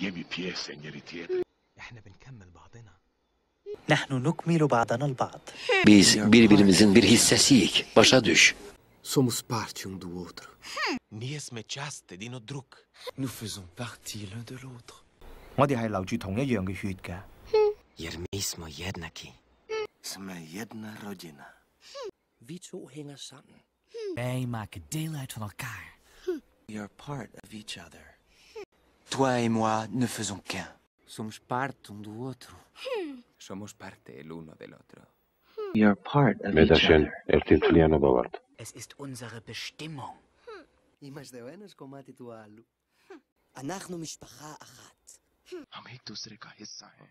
يبي بيه سينيوريتيتا احنا بنكمل بعضنا Nahnu nukmilu ba'danal ba'd. Biz birbirimizin bir hissesiyiz. Başa düş. Somos parte um do outro. Ние сме част един от Nous faisons partie l'un de l'autre. 我哋係流住同一樣嘅血㗎。Jer mi smo jednaki. Sme jedna rodina. Vi to hænger sammen. Wij maken deel uit van elkaar. We are part of each other. Toi et moi ne faisons qu'un. Somos parte um do outro. Hum. Somos parte el uno del otro. You're hum. part of Medashen, el tituliano Bogart. Es ist unsere Bestimmung. يمجدوين شكون ما تتوالو אנחנו משפחה אחת. Amíg tuszrika hisszájé.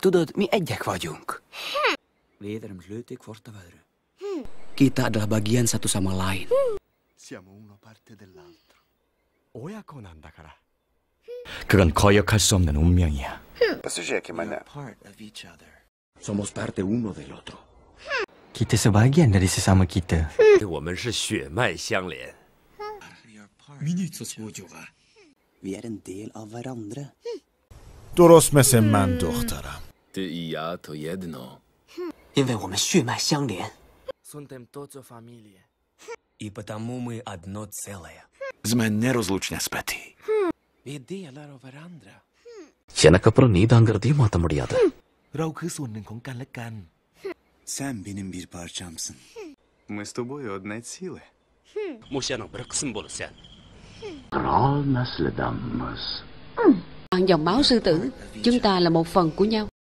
Tudod, mi egyek vagyunk. Hum. Véderem lőtik volt a vörő. Kita adalah bagian satu sama lain. Siamo una parte dell'altro. Oyako nan da kara. 그건 거역할 수 없는 운명이야. Somos parte uno del otro. Kita sebagian dari sesama kita. Vi är en del av varandra. درست مثل من دخترم. دعیات و یدنا. 因为我们血脉相连. Suntem toți o familie. И потому мы одно целое. З мене розлучня спати. Vi är delar av varandra. எனக்கப்புறம் நீ தாங்கிறதையும் மாற்ற முடியாது Раукыс унның конкан леккан. Sen benim bir parçamsın. Мы с тобой одной силы. Мушяның бір қысым болы сен. All наследамыз. Bằng dòng máu sư tử, chúng ta là một phần của nhau.